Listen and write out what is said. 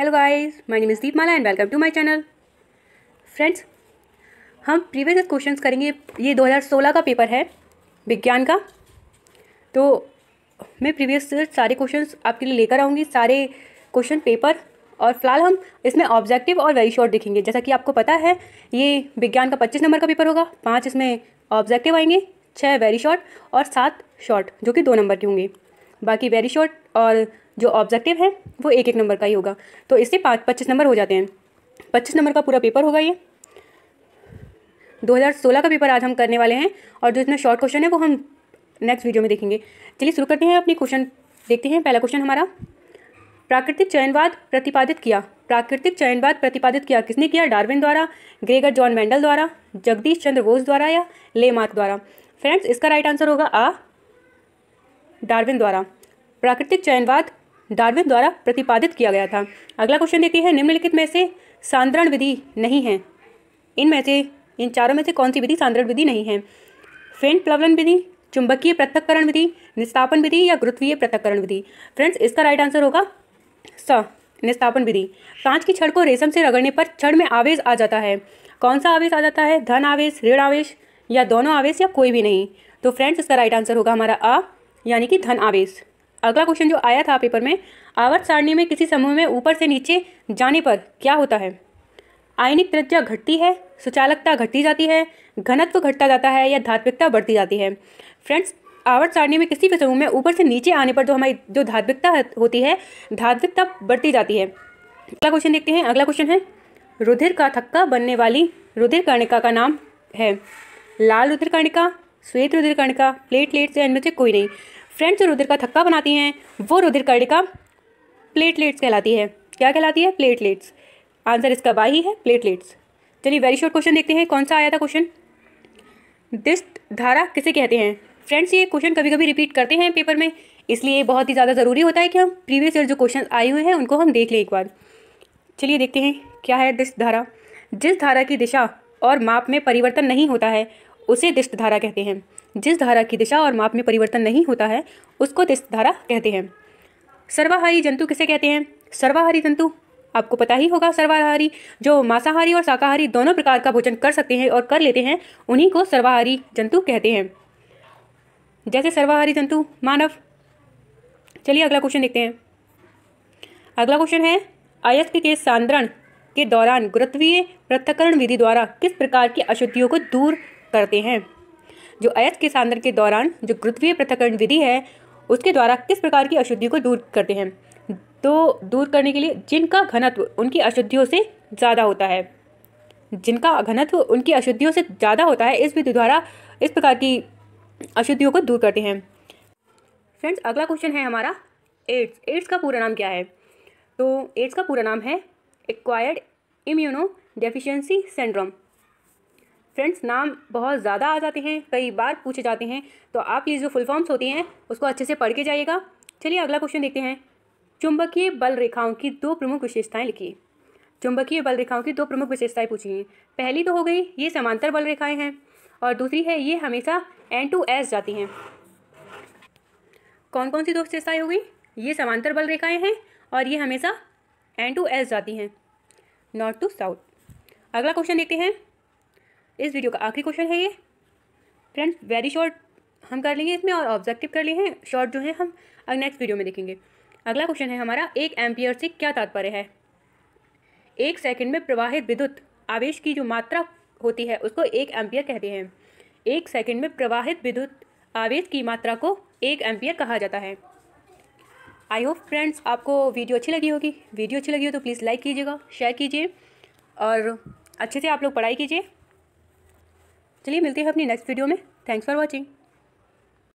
hello guys my name is Deepmala and welcome to my channel friends हम previous questions करेंगे ये 2016 का paper है विज्ञान का तो मैं प्रीवियस सारे क्वेश्चंस आपके लिए लेकर आऊँगी सारे क्वेश्चन पेपर और फिलहाल हम इसमें ऑब्जेक्टिव और वेरी शॉर्ट देखेंगे जैसा कि आपको पता है ये विज्ञान का पच्चीस नंबर का पेपर होगा पाँच इसमें ऑब्जेक्टिव आएंगे छः वेरी शॉर्ट और सात शॉर्ट जो कि दो नंबर के होंगे बाकी वेरी शॉर्ट और जो ऑब्जेक्टिव है वो एक एक नंबर का ही होगा तो इससे पाँच पच्चीस नंबर हो जाते हैं पच्चीस नंबर का पूरा पेपर होगा ये 2016 का पेपर आज हम करने वाले हैं और जो इसमें शॉर्ट क्वेश्चन है वो हम नेक्स्ट वीडियो में देखेंगे चलिए शुरू करते हैं अपनी क्वेश्चन देखते हैं पहला क्वेश्चन हमारा प्राकृतिक चयनवाद प्रतिपादित किया प्राकृतिक चयनवाद प्रतिपादित किया किसने किया डार्विन द्वारा ग्रेगर जॉन मैंडल द्वारा जगदीश चंद्र बोस द्वारा या लेमार्क द्वारा फ्रेंड्स इसका राइट आंसर होगा आ डार्विन द्वारा प्राकृतिक चयनवाद डार्विन द्वारा प्रतिपादित किया गया था अगला क्वेश्चन देखते हैं निम्नलिखित में से सांद्रण विधि नहीं है इनमें से इन चारों में से कौन सी विधि सांद्रण विधि नहीं है फेंट प्लवन विधि चुंबकीय पृथककरण विधि निस्तापन विधि या गुरुत्वीय पृथककरण विधि फ्रेंड्स इसका राइट आंसर होगा स निस्तापन विधि कांच की छड़ को रेशम से रगड़ने पर छड़ में आवेश आ जाता है कौन सा आवेश आ जाता है धन आवेश ऋण आवेश या दोनों आवेश या कोई भी नहीं तो फ्रेंड्स इसका राइट आंसर होगा हमारा आ यानी कि धन आवेश अगला क्वेश्चन जो आया था पेपर में आवर्त सारणी में किसी समूह में ऊपर से नीचे जाने पर क्या होता है आयनिक त्रिज्या घटती है सुचालकता घटती जाती है घनत्व घटता जाता है या धात्विकता बढ़ती जाती है फ्रेंड्स आवर्त सारणी में किसी भी समूह में ऊपर से नीचे आने पर जो हमारी जो धात्विकता होती है धात्विकता बढ़ती जाती है अगला क्वेश्चन देखते हैं अगला क्वेश्चन है रुधिर का थक्का बनने वाली रुधिर कर्णिका का नाम है लाल रुधिर कर्णिका श्वेत रुधिर कर्णिका प्लेटलेट्स या इनमें से कोई नहीं फ्रेंड्स जो रुधिर का थक्का बनाती हैं वो रुधिर कर्णिका प्लेटलेट्स कहलाती है क्या कहलाती है प्लेटलेट्स आंसर इसका ही है प्लेटलेट्स चलिए वेरी शॉर्ट क्वेश्चन देखते हैं कौन सा आया था क्वेश्चन दिस्ट धारा किसे कहते हैं फ्रेंड्स ये क्वेश्चन कभी कभी रिपीट करते हैं पेपर में इसलिए बहुत ही ज़्यादा ज़रूरी होता है कि हम प्रीवियस ईयर जो क्वेश्चन आए हुए हैं उनको हम देख लें एक बार चलिए देखते हैं क्या है दिष्ट धारा जिस धारा की दिशा और माप में परिवर्तन नहीं होता है उसे दिष्ट धारा कहते हैं जिस धारा की दिशा और माप में परिवर्तन नहीं होता है उसको धारा कहते हैं सर्वाहारी जंतु किसे कहते हैं सर्वाहारी जंतु आपको पता ही होगा सर्वाहारी जो मांसाहारी और शाकाहारी दोनों प्रकार का भोजन कर सकते हैं और कर लेते हैं उन्हीं को सर्वाहारी जंतु कहते हैं जैसे सर्वाहारी जंतु मानव चलिए अगला क्वेश्चन देखते हैं अगला क्वेश्चन है अयस्क के सांद्रण के दौरान गुरुत्वीय पृथककरण विधि द्वारा किस प्रकार की अशुद्धियों को दूर करते हैं जो अयस्क सांद्र के दौरान जो गुरुत्वीय पृथकरण विधि है उसके द्वारा किस प्रकार की अशुद्धि को दूर करते हैं तो दूर करने के लिए जिनका घनत्व उनकी अशुद्धियों से ज़्यादा होता है जिनका घनत्व उनकी अशुद्धियों से ज़्यादा होता है इस विधि द्वारा इस प्रकार की अशुद्धियों को दूर करते हैं फ्रेंड्स अगला क्वेश्चन है हमारा एड्स एड्स का पूरा नाम क्या है तो एड्स का पूरा नाम है acquired immuno deficiency syndrome friends नाम बहुत ज़्यादा आ जाते हैं कई बार पूछे जाते हैं तो आप ये जो फुल फॉर्म्स होती हैं उसको अच्छे से पढ़ के जाइएगा चलिए अगला क्वेश्चन देखते हैं चुंबकीय बल रेखाओं की दो प्रमुख विशेषताएं लिखिए चुंबकीय बल रेखाओं की दो प्रमुख विशेषताएं पूछी हैं पहली तो हो गई ये समांतर बल रेखाएं हैं और दूसरी है ये हमेशा एन टू एस जाती हैं कौन कौन सी दो विशेषताएँ हो गई ये समांतर बल रेखाएँ हैं और ये हमेशा एन टू एस जाती हैं नॉर्थ टू साउथ अगला क्वेश्चन देखते हैं इस वीडियो का आखिरी क्वेश्चन है ये फ्रेंड्स वेरी शॉर्ट हम कर लेंगे इसमें और ऑब्जेक्टिव कर लिए हैं शॉर्ट जो है हम नेक्स्ट वीडियो में देखेंगे अगला क्वेश्चन है हमारा एक एम्पियर से क्या तात्पर्य है एक सेकंड में प्रवाहित विद्युत आवेश की जो मात्रा होती है उसको एक एम्पियर कहते हैं एक सेकंड में प्रवाहित विद्युत आवेश की मात्रा को एक एम्पियर कहा जाता है आई होप फ्रेंड्स आपको वीडियो अच्छी लगी होगी वीडियो अच्छी लगी हो तो प्लीज़ लाइक कीजिएगा शेयर कीजिए और अच्छे से आप लोग पढ़ाई कीजिए चलिए मिलते हैं अपनी नेक्स्ट वीडियो में थैंक्स फॉर वॉचिंग